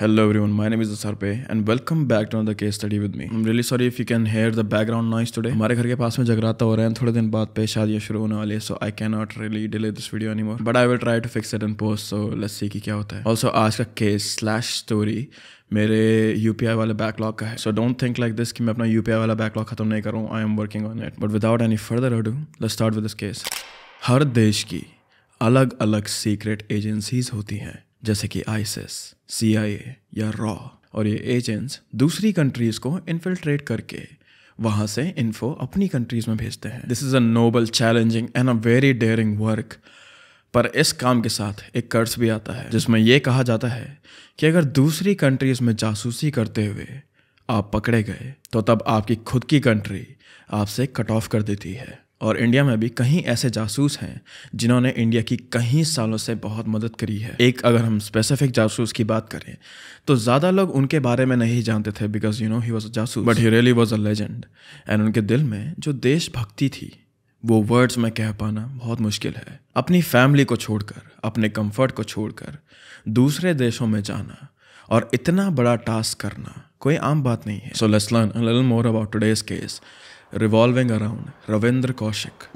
Hello everyone, my name is Sarpe and welcome back to another case study with me. I'm really sorry if you can hear the background noise today. हमारे घर के पास में जगराता हो रहा है थोड़े दिन बाद पे शादियां शुरू होने वाली है so I can not really delay this video any more but I will try to fix it and post so let's see कि क्या होता है ऑल्सो आज का केस स्लैश स्टोरी मेरे यू पी आई वाले बैकलॉग का है so don't think like this कि मैं अपना यू पी आई वाला बैकलॉग खत्म नहीं करूँ I am working on it but without any further ado let's start with this case हर देश की अलग अलग सीक्रेट एजेंसीज होती हैं जैसे कि आईसिस सीआईए या रॉ और ये एजेंट्स दूसरी कंट्रीज को इन्फिल्ट्रेट करके वहाँ से इन्फो अपनी कंट्रीज में भेजते हैं this is a noble challenging and a very daring work पर इस काम के साथ एक कर्ज भी आता है जिसमें यह कहा जाता है कि अगर दूसरी कंट्रीज में जासूसी करते हुए आप पकड़े गए तो तब आपकी खुद की कंट्री आपसे कट ऑफ कर देती है और इंडिया में भी कहीं ऐसे जासूस हैं जिन्होंने इंडिया की कहीं सालों से बहुत मदद करी है एक अगर हम स्पेसिफिक जासूस की बात करें तो ज़्यादा लोग उनके बारे में नहीं जानते थे because you know he was a जासूस but he really was a legend and उनके दिल में जो देशभक्ति थी वो वर्ड्स में कह पाना बहुत मुश्किल है अपनी फैमिली को छोड़कर अपने कंफर्ट को छोड़कर दूसरे देशों में जाना और इतना बड़ा टास्क करना कोई आम बात नहीं है so let's learn a little more about today's case revolving around Ravindra Kaushik.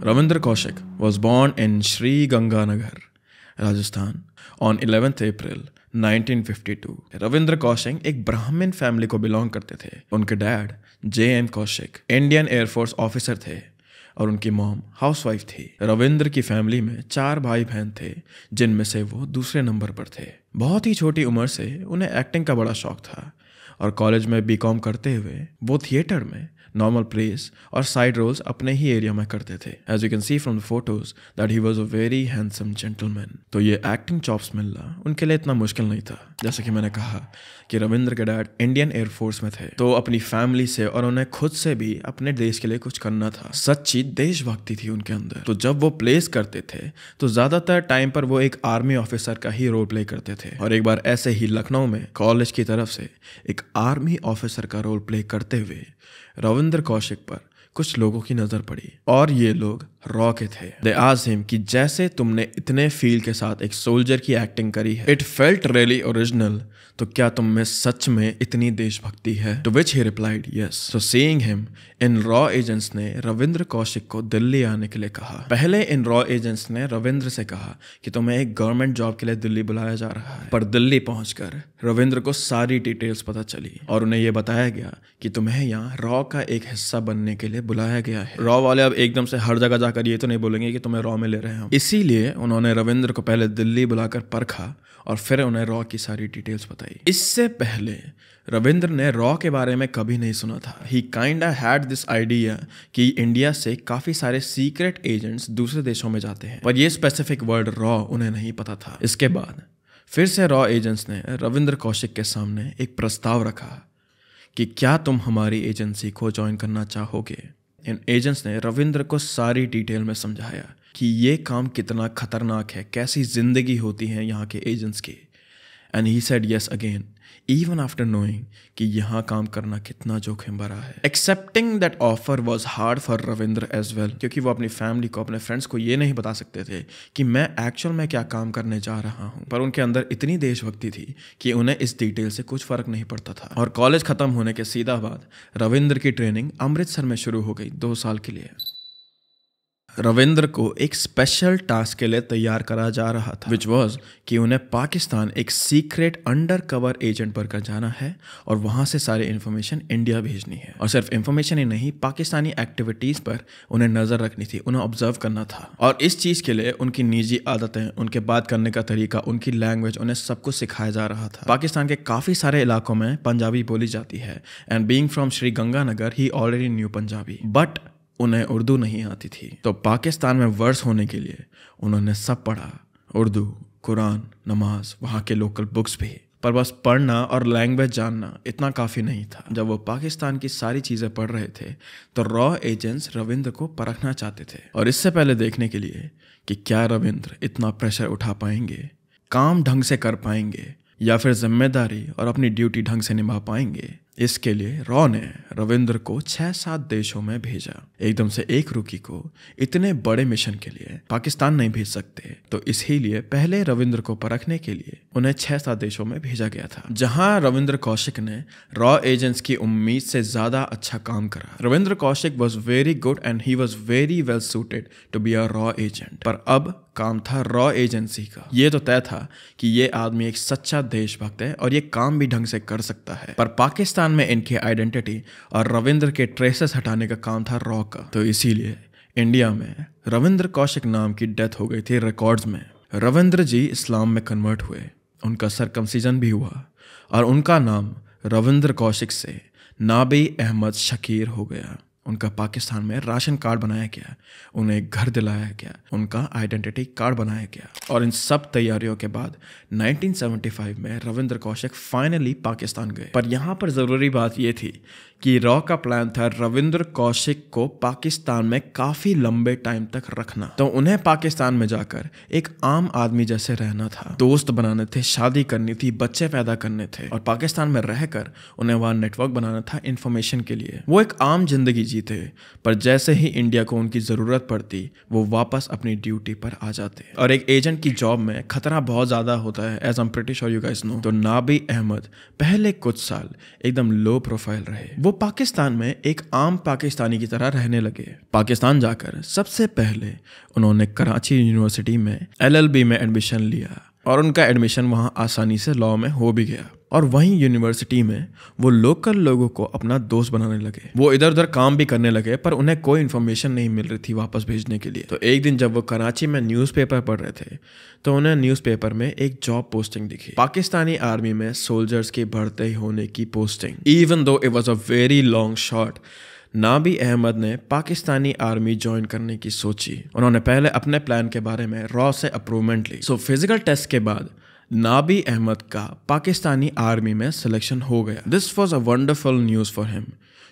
Ravindra Kaushik was born in Sri Ganganagar, Rajasthan on eleventh April 1952 Ravindra Kaushik एक ब्राह्मण फैमिली को बिलोंग करते थे उनके dad J M Kaushik Indian Air Force officer थे और उनकी mom housewife थी रविंद्र की फैमिली में चार भाई बहन थे जिनमें से वो दूसरे नंबर पर थे बहुत ही छोटी उम्र से उन्हें एक्टिंग का बड़ा शौक था और कॉलेज में बीकॉम करते हुए वो थिएटर में नॉर्मल प्लेस और साइड रोल्स अपने ही एरिया में करते थे as you can see from the photos that he was a very handsome gentleman तो ये एक्टिंग चॉप्स मिलना उनके लिए इतना मुश्किल नहीं था जैसे कि मैंने कहा कि रविंद्र के डैड इंडियन एयरफोर्स में थे तो अपनी फैमिली से और उन्हें खुद से भी अपने देश के लिए कुछ करना था सच्ची देशभक्ति थी उनके अंदर तो जब वो प्लेस करते थे तो ज्यादातर टाइम पर वो एक आर्मी ऑफिसर का ही रोल प्ले करते थे और एक बार ऐसे ही लखनऊ में कॉलेज की तरफ से एक आर्मी ऑफिसर का रोल प्ले करते हुए रविंद्र कौशिक पर कुछ लोगों की नजर पड़ी और ये लोग रॉ के थे दे आज हिम कि जैसे तुमने इतने फील के साथ एक सोल्जर की एक्टिंग करी है इट फेल्ट रियली ओरिजिनल तो क्या तुम में सच में इतनी देशभक्ति है to which he replied yes so seeing him इन रॉ एजेंट्स ने रविंद्र कौशिक को दिल्ली आने के लिए कहा पहले इन रॉ एजेंट्स ने रविंद्र से कहा कि तुम्हें एक गवर्नमेंट जॉब के लिए दिल्ली बुलाया जा रहा है पर दिल्ली पहुंचकर रविंद्र को सारी डिटेल्स पता चली और उन्हें यह बताया गया कि तुम्हें यहाँ रॉ का एक हिस्सा बनने के लिए बुलाया गया है रॉ वाले अब एकदम से हर जगह जाकर ये तो नहीं बोलेंगे कि तुम्हें रॉ में ले रहे हो इसीलिए उन्होंने रविंद्र को पहले दिल्ली बुलाकर परखा और फिर उन्हें रॉ की सारी डिटेल्स बताई इससे पहले रविंद्र ने रॉ के बारे में कभी नहीं सुना था he kind had this idea कि इंडिया से काफ़ी सारे सीक्रेट एजेंट्स दूसरे देशों में जाते हैं पर ये स्पेसिफिक वर्ड रॉ उन्हें नहीं पता था इसके बाद फिर से रॉ एजेंट्स ने रविंद्र कौशिक के सामने एक प्रस्ताव रखा कि क्या तुम हमारी एजेंसी को ज्वाइन करना चाहोगे इन एजेंट्स ने रविंद्र को सारी डिटेल में समझाया कि ये काम कितना ख़तरनाक है कैसी ज़िंदगी होती है यहाँ के एजेंट्स की and he said yes again even after knowing कि यहाँ काम करना कितना जोखिम भरा है accepting that offer was hard for Ravindra as well क्योंकि वो अपनी फैमिली को अपने फ्रेंड्स को ये नहीं बता सकते थे कि मैं एक्चुअल में क्या काम करने जा रहा हूँ पर उनके अंदर इतनी देशभक्ति थी कि उन्हें इस डिटेल से कुछ फर्क नहीं पड़ता था और कॉलेज खत्म होने के सीधा बाद रविंद्र की ट्रेनिंग अमृतसर में शुरू हो गई दो साल के लिए रविंद्र को एक स्पेशल टास्क के लिए तैयार करा जा रहा था विच वॉज कि उन्हें पाकिस्तान एक सीक्रेट अंडर कवर एजेंट पर कर जाना है और वहाँ से सारी इन्फॉर्मेशन इंडिया भेजनी है और सिर्फ इन्फॉर्मेशन ही नहीं पाकिस्तानी एक्टिविटीज़ पर उन्हें नज़र रखनी थी उन्हें ऑब्जर्व करना था और इस चीज़ के लिए उनकी निजी आदतें उनके बात करने का तरीका उनकी लैंग्वेज उन्हें सब कुछ सिखाया जा रहा था पाकिस्तान के काफ़ी सारे इलाकों में पंजाबी बोली जाती है and being from Shri Ganganagar he already knew Punjabi but उन्हें उर्दू नहीं आती थी तो पाकिस्तान में वर्ष होने के लिए उन्होंने सब पढ़ा उर्दू कुरान नमाज वहाँ के लोकल बुक्स भी पर बस पढ़ना और लैंग्वेज जानना इतना काफ़ी नहीं था जब वो पाकिस्तान की सारी चीज़ें पढ़ रहे थे तो रॉ एजेंट्स रविंद्र को परखना चाहते थे और इससे पहले देखने के लिए कि क्या रविंद्र इतना प्रेशर उठा पाएंगे काम ढंग से कर पाएंगे या फिर जिम्मेदारी और अपनी ड्यूटी ढंग से निभा पाएंगे इसके लिए रॉ ने रविंद्र को छह सात देशों में भेजा एकदम से एक रुकी को इतने बड़े मिशन के लिए पाकिस्तान नहीं भेज सकते तो इसीलिए पहले रविंद्र को परखने के लिए उन्हें छह सात देशों में भेजा गया था जहां रविंद्र कौशिक ने रॉ एजेंट्स की उम्मीद से ज्यादा अच्छा काम करा Ravindra Kaushik was very good and he was very well suited to be a रॉ एजेंट पर अब काम था रॉ एजेंसी का ये तो तय था कि ये आदमी एक सच्चा देशभक्त है और ये काम भी ढंग से कर सकता है पर पाकिस्तान में इनकी आइडेंटिटी और रविंद्र के ट्रेसेस हटाने का काम था रॉ का तो इसीलिए इंडिया में रविंद्र कौशिक नाम की डेथ हो गई थी रिकॉर्ड्स में रविंद्र जी इस्लाम में कन्वर्ट हुए उनका सरकमसीजन भी हुआ और उनका नाम रविंद्र कौशिक से नाबी अहमद शकीर हो गया उनका पाकिस्तान में राशन कार्ड बनाया गया उन्हें घर दिलाया गया उनका आइडेंटिटी कार्ड बनाया गया और इन सब तैयारियों के बाद 1975 में रविंद्र कौशिक फाइनली पाकिस्तान गए पर यहाँ पर ज़रूरी बात यह थी कि रॉ का प्लान था रविंद्र कौशिक को पाकिस्तान में काफ़ी लंबे टाइम तक रखना तो उन्हें पाकिस्तान में जाकर एक आम आदमी जैसे रहना था दोस्त बनाने थे शादी करनी थी बच्चे पैदा करने थे और पाकिस्तान में रहकर उन्हें वहां नेटवर्क बनाना था इन्फॉर्मेशन के लिए वो एक आम जिंदगी जीते पर जैसे ही इंडिया को उनकी ज़रूरत पड़ती वो वापस अपनी ड्यूटी पर आ जाते और एक एजेंट की जॉब में खतरा बहुत ज़्यादा होता है एज एम ब्रिटिश और यू गाइस नो तो नाबी अहमद पहले कुछ साल एकदम लो प्रोफाइल रहे वो पाकिस्तान में एक आम पाकिस्तानी की तरह रहने लगे पाकिस्तान जाकर सबसे पहले उन्होंने कराची यूनिवर्सिटी में एलएलबी में एडमिशन लिया और उनका एडमिशन वहाँ आसानी से लॉ में हो भी गया और वहीं यूनिवर्सिटी में वो लोकल लोगों को अपना दोस्त बनाने लगे वो इधर उधर काम भी करने लगे पर उन्हें कोई इन्फॉर्मेशन नहीं मिल रही थी वापस भेजने के लिए तो एक दिन जब वो कराची में न्यूज़पेपर पढ़ रहे थे तो उन्हें न्यूज़पेपर में एक जॉब पोस्टिंग दिखी पाकिस्तानी आर्मी में सोल्जर्स के भर्ती होने की posting even though it was a very long shot Nabi Ahmed ने पाकिस्तानी आर्मी ज्वाइन करने की सोची उन्होंने पहले अपने प्लान के बारे में रॉ से अप्रूवमेंट ली सो फिजिकल टेस्ट के बाद नाबी अहमद का पाकिस्तानी आर्मी में सिलेक्शन हो गया this was a wonderful news for him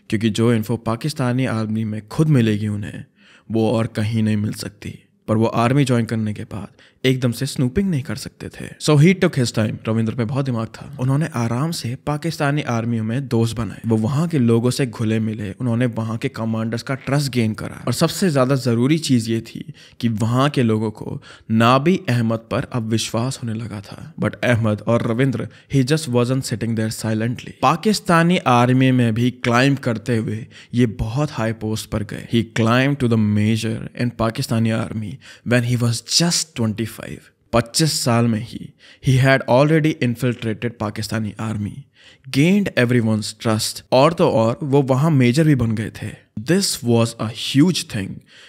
क्योंकि जो इन्फो पाकिस्तानी आर्मी में खुद मिलेगी उन्हें वो और कहीं नहीं मिल सकती पर वो आर्मी ज्वाइन करने के बाद एकदम से स्नूपिंग नहीं कर सकते थे so he took his time Ravindra पे बहुत दिमाग था उन्होंने आराम से पाकिस्तानी आर्मियों में दोस्त बनाए वो वहाँ के लोगों से घुले मिले उन्होंने वहाँ के कमांडर्स का ट्रस्ट गेन करा और सबसे ज्यादा जरूरी चीज ये थी कि वहाँ के लोगों को नाबी अहमद पर अब विश्वास होने लगा था बट अहमद और Ravindra he just wasn't sitting there silently Pakistani army में भी क्लाइंब करते हुए ये बहुत हाई पोस्ट पर गए he climb to the major in Pakistani army when he was just twenty 1985 25 साल में he he had already infiltrated Pakistani army gained everyone trust और तो और वो वहां मेजर भी बन गए थे this was a huge thing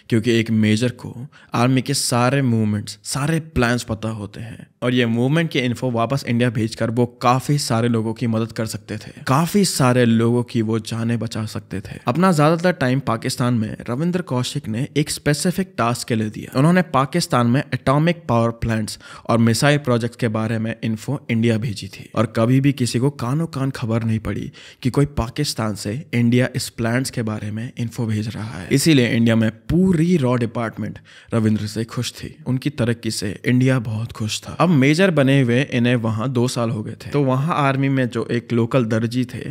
क्योंकि एक मेजर को आर्मी के सारे मूवमेंट्स सारे प्लान्स पता होते हैं और ये मूवमेंट के इन्फो वापस इंडिया भेजकर वो काफी सारे लोगों की मदद कर सकते थे काफी सारे लोगों की वो जाने बचा सकते थे अपना ज्यादातर टाइम पाकिस्तान में रविंद्र कौशिक ने एक स्पेसिफिक टास्क के लिए दिया उन्होंने पाकिस्तान में एटॉमिक पावर प्लांट्स और मिसाइल प्रोजेक्ट के बारे में इन्फो इंडिया भेजी थी और कभी भी किसी को कान कानों कान खबर नहीं पड़ी कि कोई पाकिस्तान से इंडिया इस प्लांट्स के बारे में इन्फो भेज रहा है इसीलिए इंडिया में पूरी रॉ डिपार्टमेंट रविंद्र से खुश थी उनकी तरक्की से इंडिया बहुत खुश था अब मेजर बने हुए इन्हें वहां दो साल हो गए थे तो वहां आर्मी में जो एक लोकल दर्जी थे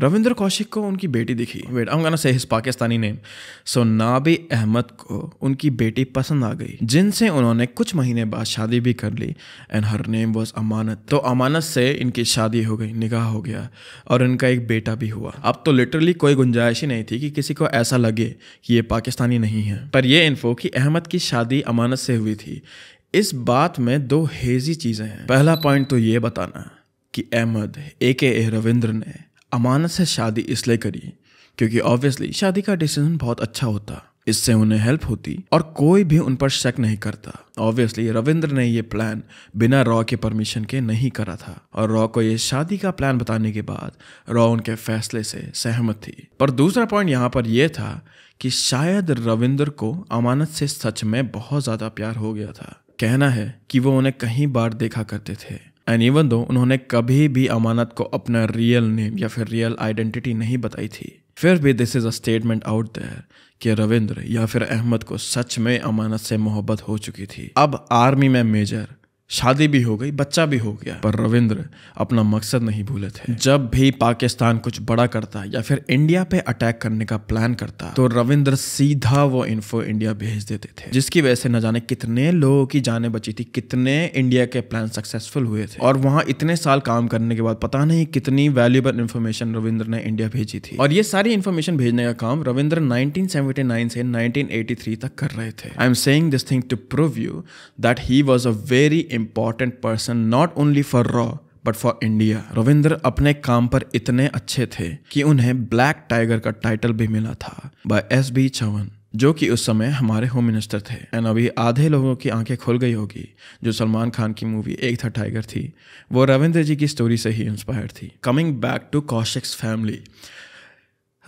रविंद्र कौशिक को उनकी बेटी दिखी wait I gonna say his Pakistani name so Nabi Ahmed को उनकी बेटी पसंद आ गई जिनसे उन्होंने कुछ महीने बाद शादी भी कर ली and her name was Amanat तो अमानत से इनकी शादी हो गई निगाह हो गया और इनका एक बेटा भी हुआ अब तो लिटरली कोई गुंजाइश ही नहीं थी कि किसी को ऐसा लगे कि ये पाकिस्तानी नहीं है पर यह इन्फो कि अहमद की शादी अमानत से हुई थी इस बात में दो हेजी चीज़ें हैं पहला पॉइंट तो ये बताना कि अहमद ए के ए रविंद्र ने अमानत से शादी इसलिए करी क्योंकि ऑब्वियसली शादी का डिसीजन बहुत अच्छा होता इससे उन्हें हेल्प होती और कोई भी उन पर शक नहीं करता ऑब्वियसली रविंद्र ने ये प्लान बिना रॉ के परमिशन के नहीं करा था और रॉ को ये शादी का प्लान बताने के बाद रॉ उनके फैसले से सहमत थी पर दूसरा पॉइंट यहाँ पर यह था कि शायद रविंद्र को अमानत से सच में बहुत ज़्यादा प्यार हो गया था कहना है कि वो उन्हें कहीं बार देखा करते थे एंड इवन दो उन्होंने कभी भी अमानत को अपना रियल नेम या फिर रियल आइडेंटिटी नहीं बताई थी फिर भी this is a statement out there कि रविंद्र या फिर अहमद को सच में अमानत से मोहब्बत हो चुकी थी अब आर्मी में मेजर शादी भी हो गई बच्चा भी हो गया पर रविंद्र अपना मकसद नहीं भूले थे जब भी पाकिस्तान कुछ बड़ा करता या फिर इंडिया पे अटैक करने का प्लान करता तो रविंद्र सीधा वो इन्फो इंडिया भेज देते थे जिसकी वजह से न जाने कितने लोगों की जाने बची थी कितने इंडिया के प्लान सक्सेसफुल हुए थे और वहां इतने साल काम करने के बाद पता नहीं कितनी वैल्यूबल इन्फॉर्मेशन रविंद्र ने इंडिया भेजी थी और ये सारी इन्फॉर्मेशन भेजने का काम रविंद्र नाइनटीन से नाइनटीन तक कर रहे थे I am saying this thing to prove you that he was a very important person not only for रॉ बट फॉर इंडिया रविंद्र अपने काम पर इतने अच्छे थे कि उन्हें ब्लैक टाइगर का टाइटल भी मिला था बाय एस बी चवन जो कि उस समय हमारे होम मिनिस्टर थे एंड अभी आधे लोगों की आंखें खुल गई होगी जो सलमान खान की मूवी एक था टाइगर थी वो रविंद्र जी की स्टोरी से ही इंस्पायर थी coming back to Kaushik's family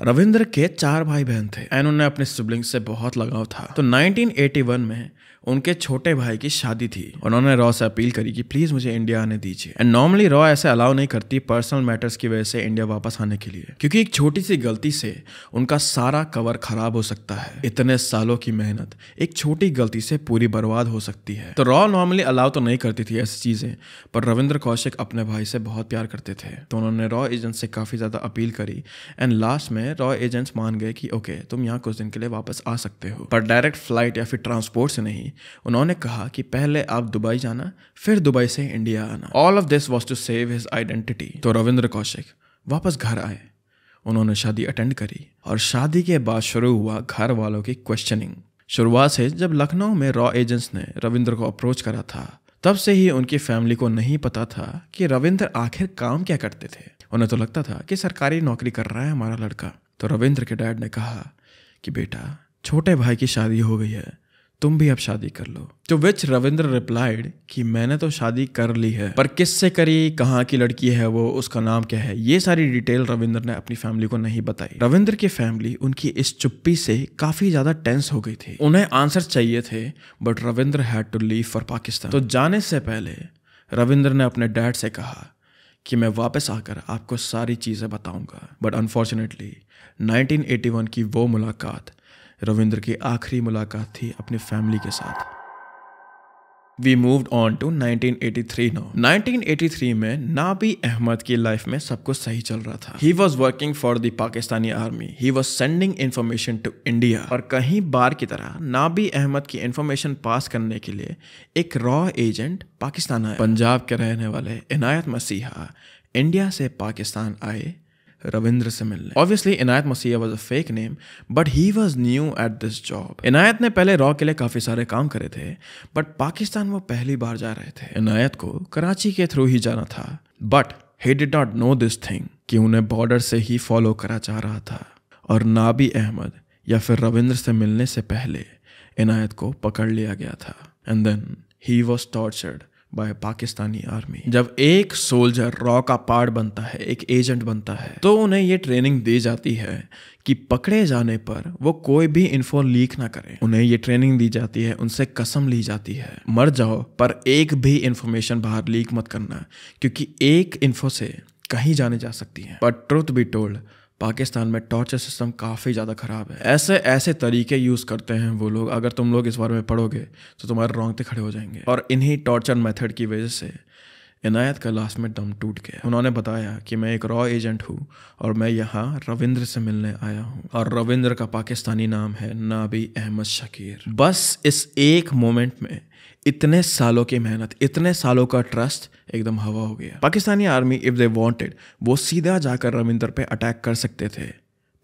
Ravindra के चार भाई बहन थे एंड उन्हें अपने सिबलिंग से बहुत लगाव था तो 1981 में उनके छोटे भाई की शादी थी उन्होंने रॉ से अपील करी कि प्लीज मुझे इंडिया आने दीजिए एंड नॉर्मली रॉ ऐसे अलाउ नहीं करती पर्सनल मैटर्स की वजह से इंडिया वापस आने के लिए क्योंकि एक छोटी सी गलती से उनका सारा कवर खराब हो सकता है इतने सालों की मेहनत एक छोटी गलती से पूरी बर्बाद हो सकती है तो रॉ नॉर्मली अलाउ तो नहीं करती थी ऐसी चीजें पर रविंद्र कौशिक अपने भाई से बहुत प्यार करते थे तो उन्होंने रॉ एजेंट से काफी ज्यादा अपील करी एंड लास्ट में रॉ एजेंट्स मान गए कि ओके तुम यहाँ कुछ दिन के लिए वापस आ सकते हो पर डायरेक्ट फ्लाइट या फिर ट्रांसपोर्ट से नहीं उन्होंने कहा कि पहले आप दुबई जाना फिर दुबई से इंडिया आना all of this was to save his identity तो रविंद्र कौशिक वापस घर आए उन्होंने शादी अटेंड करी और शादी के बाद शुरू हुआ घर वालों की क्वेश्चनिंग शुरुआत से जब लखनऊ में रॉ एजेंट्स ने रविंद्र को अप्रोच करा था तब से ही उनकी फैमिली को नहीं पता था कि रविंद्र आखिर काम क्या करते थे उन्हें तो लगता था कि सरकारी नौकरी कर रहा है हमारा लड़का तो रविंद्र के डैड ने कहा कि बेटा छोटे भाई की शादी हो गई है तुम भी अब शादी कर लो टू विच रविंद्र रिप्लाइड कि मैंने तो शादी कर ली है पर किससे करी कहाँ की लड़की है वो उसका नाम क्या है ये सारी डिटेल रविंद्र ने अपनी फैमिली को नहीं बताई रविंद्र की फैमिली उनकी इस चुप्पी से काफी ज्यादा टेंस हो गई थी उन्हें आंसर चाहिए थे but Ravindra had to leave for Pakistan तो जाने से पहले रविंद्र ने अपने डैड से कहा कि मैं वापस आकर आपको सारी चीज़ें बताऊंगा बट अनफॉर्चुनेटली 1981 की वो मुलाकात रविंद्र की आखिरी मुलाकात थी अपनी फैमिली के साथ we move on to 1983 now 1983 में नाबी अहमद की लाइफ में सब कुछ सही चल रहा था he was working for the Pakistani army he was sending information to India और कहीं बार की तरह नाबी अहमद की इन्फॉर्मेशन पास करने के लिए एक रॉ एजेंट पाकिस्तान आया पंजाब के रहने वाले इनायत मसीहा इंडिया से पाकिस्तान आए रविंद्र से मिलने obviously Inayat Masiha was a fake name but he was new at this job Inayat ने पहले रॉ के लिए काफ़ी सारे काम करे थे बट पाकिस्तान वो पहली बार जा रहे थे इनायत को कराची के थ्रू ही जाना था but he did not know this thing कि उन्हें बॉर्डर से ही फॉलो करा जा रहा था और नाबी अहमद या फिर रविंद्र से मिलने से पहले इनायत को पकड़ लिया गया था and then he was tortured by Pakistani army जब एक सोल्जर रॉ का पार्ट बनता है एक एजेंट बनता है तो उन्हें ये ट्रेनिंग दी जाती है कि पकड़े जाने पर वो कोई भी इन्फो लीक ना करे उन्हें ये ट्रेनिंग दी जाती है उनसे कसम ली जाती है मर जाओ पर एक भी इंफॉर्मेशन बाहर लीक मत करना क्योंकि एक इन्फो से कहीं जाने जा सकती है but truth be told Pakistan में टॉर्चर सिस्टम काफ़ी ज़्यादा ख़राब है ऐसे ऐसे तरीके यूज़ करते हैं वो लोग अगर तुम लोग इस बारे में पढ़ोगे तो तुम्हारे रोंगते खड़े हो जाएंगे और इन्हीं टॉर्चर मेथड की वजह से इनायत का लास्ट में दम टूट गया उन्होंने बताया कि मैं एक रॉ एजेंट हूँ और मैं यहाँ रविंद्र से मिलने आया हूँ और रविंद्र का पाकिस्तानी नाम है नाबी अहमद शकीर बस इस एक मोमेंट में इतने सालों की मेहनत इतने सालों का ट्रस्ट एकदम हवा हो गया Pakistani army if they wanted वो सीधा जाकर रविंदर पे अटैक कर सकते थे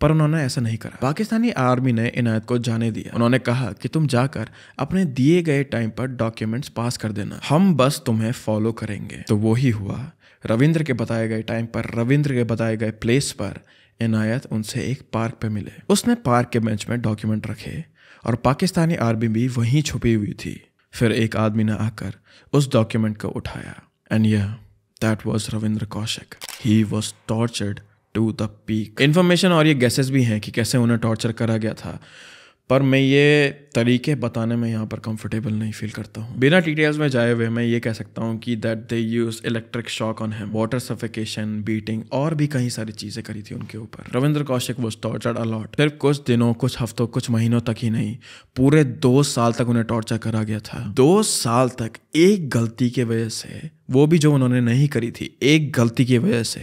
पर उन्होंने ऐसा नहीं करा पाकिस्तानी आर्मी ने इनायत को जाने दिया उन्होंने कहा कि तुम जाकर अपने दिए गए टाइम पर डॉक्यूमेंट्स पास कर देना हम बस तुम्हें फॉलो करेंगे तो वो ही हुआ रविंद्र के बताए गए टाइम पर रविंद्र के बताए गए प्लेस पर इनायत उनसे एक पार्क पे मिले उसने पार्क के बेंच में डॉक्यूमेंट रखे और पाकिस्तानी आर्मी भी वहीं छुपी हुई थी फिर एक आदमी ने आकर उस डॉक्यूमेंट को उठाया एंड यह that was Ravindra Kaushik he was tortured to the peak information और ये गैसेस भी हैं कि कैसे उन्हें टॉर्चर करा गया था पर मैं ये तरीके बताने में यहाँ पर कंफर्टेबल नहीं फील करता हूँ बिना डिटेल्स में जाए हुए मैं ये कह सकता हूँ कि that they use electric shock on him water suffocation beating और भी कई सारी चीज़ें करी थी उनके ऊपर Ravindra Kaushik was tortured a lot सिर्फ कुछ दिनों कुछ हफ्तों कुछ महीनों तक ही नहीं पूरे दो साल तक उन्हें टॉर्चर करा गया था दो साल तक एक गलती की वजह से वो भी जो उन्होंने नहीं करी थी एक गलती की वजह से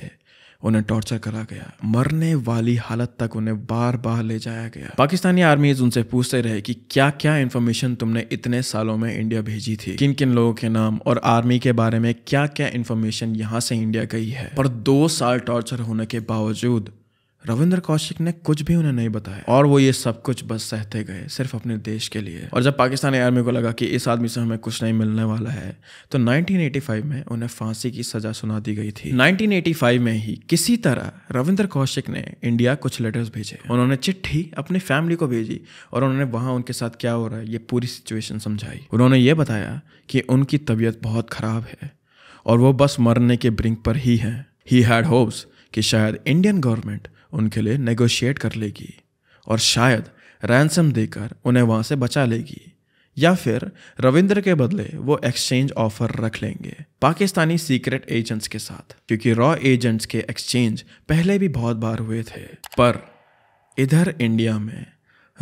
उन्हें टॉर्चर करा गया मरने वाली हालत तक उन्हें बार बार ले जाया गया पाकिस्तानी आर्मीज उनसे पूछते रहे कि क्या क्या इन्फॉर्मेशन तुमने इतने सालों में इंडिया भेजी थी किन किन लोगों के नाम और आर्मी के बारे में क्या क्या इन्फॉर्मेशन यहाँ से इंडिया गई है पर दो साल टॉर्चर होने के बावजूद रविंद्र कौशिक ने कुछ भी उन्हें नहीं बताया और वो ये सब कुछ बस सहते गए सिर्फ अपने देश के लिए और जब पाकिस्तानी आर्मी को लगा कि इस आदमी से हमें कुछ नहीं मिलने वाला है तो 1985 में उन्हें फांसी की सजा सुना दी गई थी 1985 में ही किसी तरह रविंद्र कौशिक ने इंडिया कुछ लेटर्स भेजे उन्होंने चिट्ठी अपनी फैमिली को भेजी और उन्होंने वहाँ उनके साथ क्या हो रहा है ये पूरी सिचुएशन समझाई उन्होंने ये बताया कि उनकी तबीयत बहुत ख़राब है और वो बस मरने के ब्रिंक पर ही है ही हैड होप्स कि शायद इंडियन गवर्नमेंट उनके लिए नेगोशिएट कर लेगी और शायद रैंसम देकर उन्हें वहाँ से बचा लेगी या फिर रविंद्र के बदले वो एक्सचेंज ऑफर रख लेंगे पाकिस्तानी सीक्रेट एजेंट्स के साथ क्योंकि रॉ एजेंट्स के एक्सचेंज पहले भी बहुत बार हुए थे पर इधर इंडिया में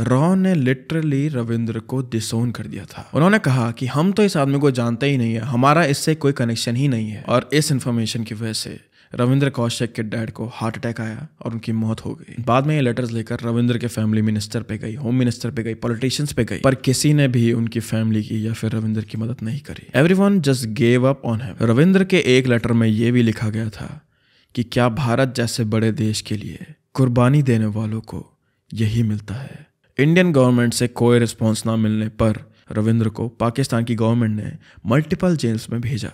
रॉ ने लिटरली रविंद्र को डिसोन कर दिया था उन्होंने कहा कि हम तो इस आदमी को जानते ही नहीं है हमारा इससे कोई कनेक्शन ही नहीं है और इस इंफॉर्मेशन की वजह से रविंद्र कौशिक के डैड को हार्ट अटैक आया और उनकी मौत हो गई बाद में ये लेटर्स लेकर रविंद्र के फैमिली मिनिस्टर पे गई होम मिनिस्टर पे गई पॉलिटिशियंस पे गई पर किसी ने भी उनकी फैमिली की या फिर रविंद्र की मदद नहीं करी every just gave up on him Ravindra के एक लेटर में ये भी लिखा गया था कि क्या भारत जैसे बड़े देश के लिए कुर्बानी देने वालों को यही मिलता है इंडियन गवर्नमेंट से कोई रिस्पॉन्स ना मिलने पर रविंद्र को पाकिस्तान की गवर्नमेंट ने मल्टीपल जेल्स में भेजा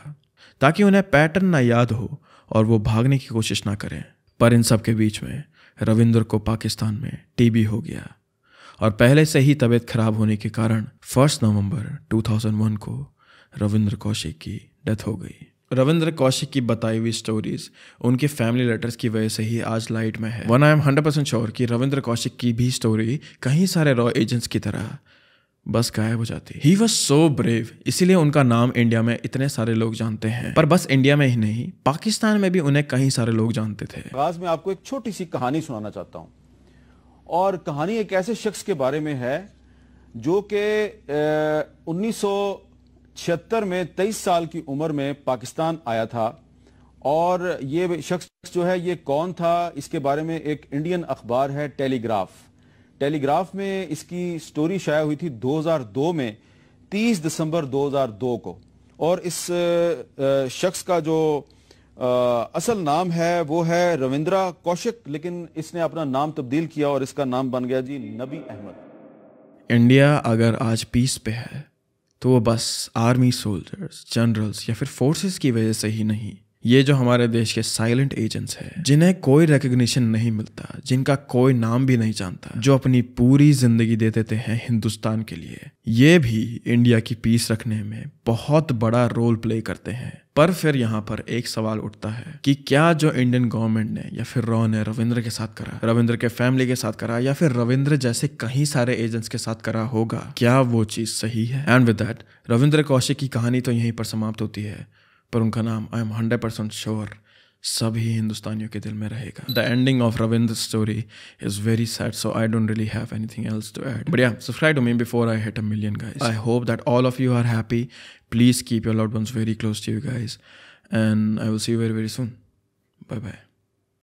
ताकि उन्हें पैटर्न ना याद हो और वो भागने की कोशिश ना करें पर इन सब के बीच में रविंद्र को पाकिस्तान में टीबी हो गया और पहले से ही तबीयत खराब होने के कारण फर्स्ट नवंबर 2001 को रविंद्र कौशिक की डेथ हो गई रविंद्र कौशिक की बताई हुई स्टोरीज उनके फैमिली लेटर्स की वजह से ही आज लाइट में है one I am hundred percent sure कि रविंद्र कौशिक की भी स्टोरी कहीं सारे रॉ एजेंट्स की तरह बस गायब हो जाती ही वॉज सो ब्रेव इसीलिए उनका नाम इंडिया में इतने सारे लोग जानते हैं पर बस इंडिया में ही नहीं पाकिस्तान में भी उन्हें कई सारे लोग जानते थे आज मैं आपको एक छोटी सी कहानी सुनाना चाहता हूँ और कहानी एक ऐसे शख्स के बारे में है जो कि उन्नीस में तेईस साल की उम्र में पाकिस्तान आया था और ये शख्स जो है ये कौन था इसके बारे में एक इंडियन अखबार है टेलीग्राफ टेलीग्राफ में इसकी स्टोरी शाया हुई थी 2002 में 30 दिसंबर 2002 को और इस शख्स का जो असल नाम है वो है रविंद्रा कौशिक लेकिन इसने अपना नाम तब्दील किया और इसका नाम बन गया जी नबी अहमद इंडिया अगर आज पीस पे है तो वो बस आर्मी सोल्जर्स जनरल्स या फिर फोर्सेस की वजह से ही नहीं ये जो हमारे देश के साइलेंट एजेंट्स हैं जिन्हें कोई रिकग्निशन नहीं मिलता जिनका कोई नाम भी नहीं जानता जो अपनी पूरी जिंदगी दे देते हैं हिंदुस्तान के लिए ये भी इंडिया की पीस रखने में बहुत बड़ा रोल प्ले करते हैं पर फिर यहाँ पर एक सवाल उठता है कि क्या जो इंडियन गवर्नमेंट ने या फिर रॉ ने रविंद्र के साथ करा रविंद्र के फैमिली के साथ करा या फिर रविंद्र जैसे कहीं सारे एजेंट्स के साथ करा होगा क्या वो चीज़ सही है and with that Ravindra Kaushik की कहानी तो यहीं पर समाप्त होती है पर उनका नाम I am hundred percent sure सभी हिंदुस्तानियों के दिल में रहेगा the ending of Ravindra story is very sad so I don't really have anything else to add but subscribe to me before I hit a million guys I hope that all of you are happy please keep your loved ones very close to you guys and I will see you very very soon bye bye